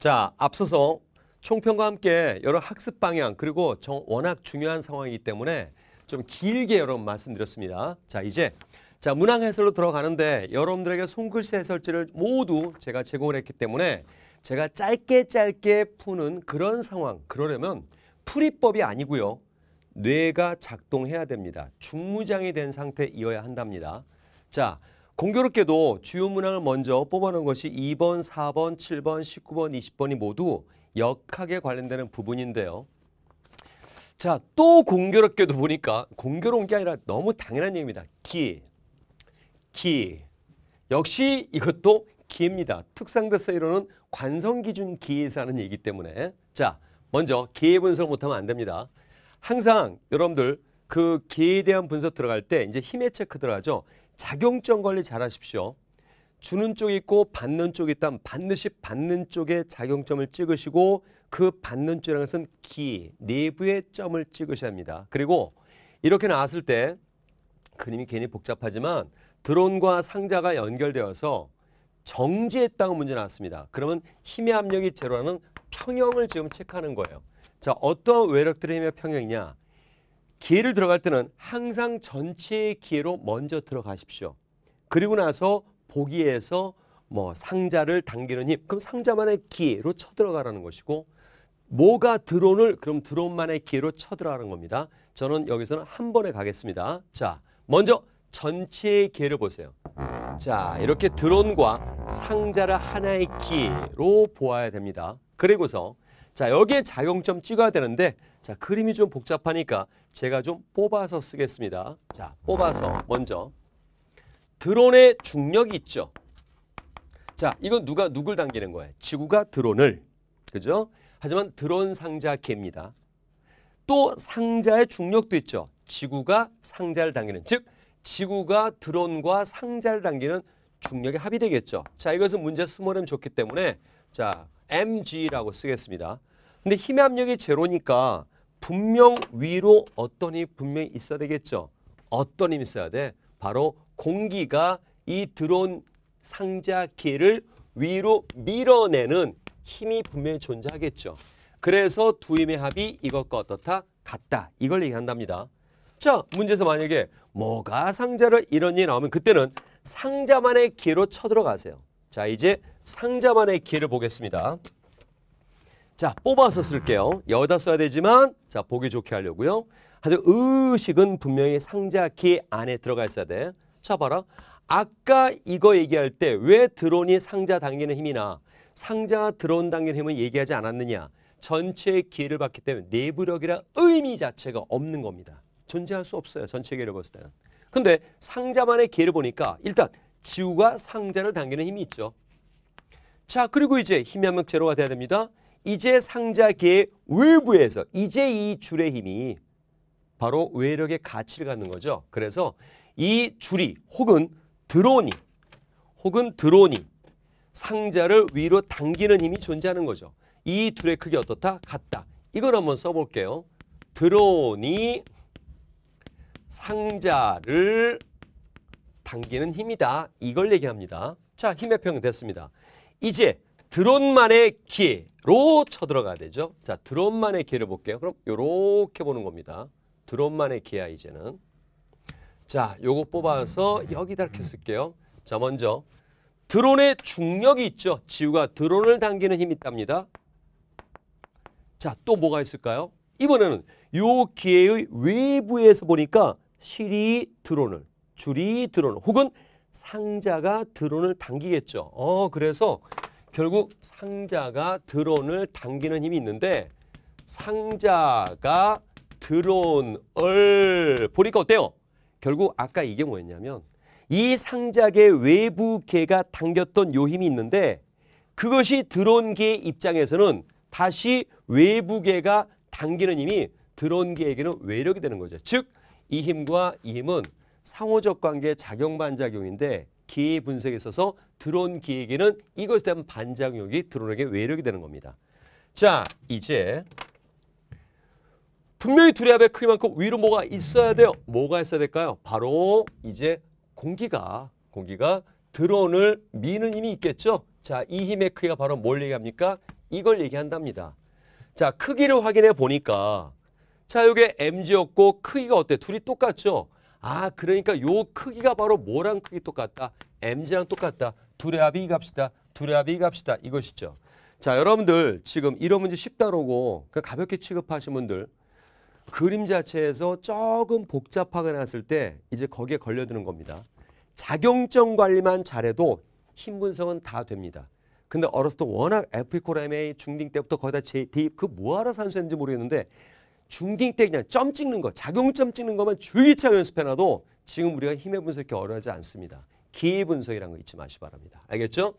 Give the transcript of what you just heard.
자, 앞서서 총평과 함께 여러 학습 방향 그리고 정, 워낙 중요한 상황이기 때문에 좀 길게 여러분 말씀드렸습니다. 자, 이제 자 문항 해설로 들어가는데 여러분들에게 손글씨 해설지를 모두 제가 제공을 했기 때문에 제가 짧게 짧게 푸는 그런 상황 그러려면 풀이법이 아니고요. 뇌가 작동해야 됩니다. 중무장이 된 상태이어야 한답니다. 자, 공교롭게도 주요 문항을 먼저 뽑아놓은 것이 2번, 4번, 7번, 19번, 20번이 모두 역학에 관련되는 부분인데요. 자, 또 공교롭게도 보니까 공교로운 게 아니라 너무 당연한 얘기입니다. 기, 기. 역시 이것도 기입니다. 특상대사이로는 관성기준 기에서 하는 얘기 때문에 자, 먼저 기의 분석을 못하면 안 됩니다. 항상 여러분들 그기에 대한 분석 들어갈 때 이제 힘의 체크 들어가죠. 작용점 관리 잘 하십시오. 주는 쪽 있고 받는 쪽 있다면 반드시 받는 쪽에 작용점을 찍으시고 그 받는 쪽이라은 기, 내부의 점을 찍으셔야 합니다. 그리고 이렇게 나왔을 때 그림이 괜히 복잡하지만 드론과 상자가 연결되어서 정지했다고 문제 나왔습니다. 그러면 힘의 압력이 제로라는 평형을 지금 체크하는 거예요. 자, 어떤 외력들의 힘의 평형이냐? 기회를 들어갈 때는 항상 전체의 기회로 먼저 들어가십시오. 그리고 나서 보기에서 뭐 상자를 당기는 힘 그럼 상자만의 기회로 쳐들어가라는 것이고 뭐가 드론을 그럼 드론만의 기회로 쳐들어가는 겁니다. 저는 여기서는 한 번에 가겠습니다. 자 먼저 전체의 기회를 보세요. 자 이렇게 드론과 상자를 하나의 기회로 보아야 됩니다. 그리고서 자, 여기에 작용점 찍어야 되는데 자, 그림이 좀 복잡하니까 제가 좀 뽑아서 쓰겠습니다. 자, 뽑아서 먼저 드론의 중력이 있죠. 자, 이건 누가 누굴 당기는 거예요? 지구가 드론을. 그죠? 하지만 드론 상자 개입니다. 또 상자의 중력도 있죠. 지구가 상자를 당기는 즉 지구가 드론과 상자를 당기는 중력의 합이 되겠죠. 자, 이것은 문제 스몰 m 좋기 때문에 자, mg라고 쓰겠습니다. 근데 힘의 압력이 제로니까 분명 위로 어떤 힘이 분명히 있어야 되겠죠. 어떤 힘이 있어야 돼? 바로 공기가 이 드론 상자 길을 위로 밀어내는 힘이 분명히 존재하겠죠. 그래서 두 힘의 합이 이것과 어떻다? 같다. 이걸 얘기한답니다. 자, 문제에서 만약에 뭐가 상자를 이런 일 나오면 그때는 상자만의 기로 쳐들어가세요. 자, 이제 상자만의 기회 보겠습니다. 자, 뽑아서 쓸게요. 여다 써야 되지만 자, 보기 좋게 하려고요. 하여튼 의식은 분명히 상자키 안에 들어가 있어야 돼. 자, 봐라. 아까 이거 얘기할 때 왜 드론이 상자 당기는 힘이나 상자 드론 당기는 힘은 얘기하지 않았느냐. 전체 기회를 받기 때문에 내부력이라 의미 자체가 없는 겁니다. 존재할 수 없어요. 전체 기회를 봤을 때는. 근데 상자만의 기회를 보니까 일단 지우가 상자를 당기는 힘이 있죠. 자 그리고 이제 힘의 압력 제로가 돼야 됩니다. 이제 상자계의 외부에서 이제 이 줄의 힘이 바로 외력의 가치를 갖는 거죠. 그래서 이 줄이 혹은 드론이 혹은 드론이 상자를 위로 당기는 힘이 존재하는 거죠. 이 둘의 크기 어떻다? 같다. 이걸 한번 써볼게요. 드론이 상자를 당기는 힘이다. 이걸 얘기합니다. 자, 힘의 평 됐습니다. 이제 드론만의 기회로 쳐들어가야 되죠. 자, 드론만의 기회를 볼게요. 그럼 요렇게 보는 겁니다. 드론만의 기회야 이제는. 자, 요거 뽑아서 여기다 이렇게 쓸게요. 자, 먼저 드론의 중력이 있죠. 지우가 드론을 당기는 힘이 있답니다. 자, 또 뭐가 있을까요? 이번에는 요 기회의 외부에서 보니까 실이 드론을, 줄이 드론 혹은 상자가 드론을 당기겠죠. 어, 그래서 결국 상자가 드론을 당기는 힘이 있는데 상자가 드론을 보니까 어때요? 결국 아까 이게 뭐였냐면 이 상작의 외부계가 당겼던 요 힘이 있는데 그것이 드론계 입장에서는 다시 외부계가 당기는 힘이 드론계에게는 외력이 되는 거죠. 즉 이 힘과 이 힘은 상호적 관계 작용 반작용인데 기회 분석에 있어서 드론 기획에는 이것에 대한 반작용이 드론에게 외력이 되는 겁니다. 자, 이제 분명히 둘의 합의 크기만큼 위로 뭐가 있어야 돼요? 뭐가 있어야 될까요? 바로 이제 공기가 공기가 드론을 미는 힘이 있겠죠? 자, 이 힘의 크기가 바로 뭘 얘기합니까? 이걸 얘기한답니다. 자, 크기를 확인해 보니까 자, 이게 mg였고 크기가 어때? 둘이 똑같죠? 아 그러니까 요 크기가 바로 뭐랑 크기 똑같다. mg랑 똑같다. 둘의 합이 이 값이다. 둘의 합이 이 값이다. 이것이죠. 자 여러분들 지금 이런 문제 쉽다라고 그 가볍게 취급하신 분들 그림 자체에서 조금 복잡하게 났을 때 이제 거기에 걸려드는 겁니다. 작용점 관리만 잘해도 흰 분석은 다 됩니다. 근데 어렸을 때 워낙 F 이콜 MA 중딩 때부터 거의 다 J, D, 그 뭐하러 산수했는지 모르겠는데 중딩 때 그냥 점 찍는 거, 작용점 찍는 것만 주기차 연습해놔도 지금 우리가 힘의 분석이 어려워하지 않습니다. 기의 분석이라는 거 잊지 마시 기 바랍니다. 알겠죠?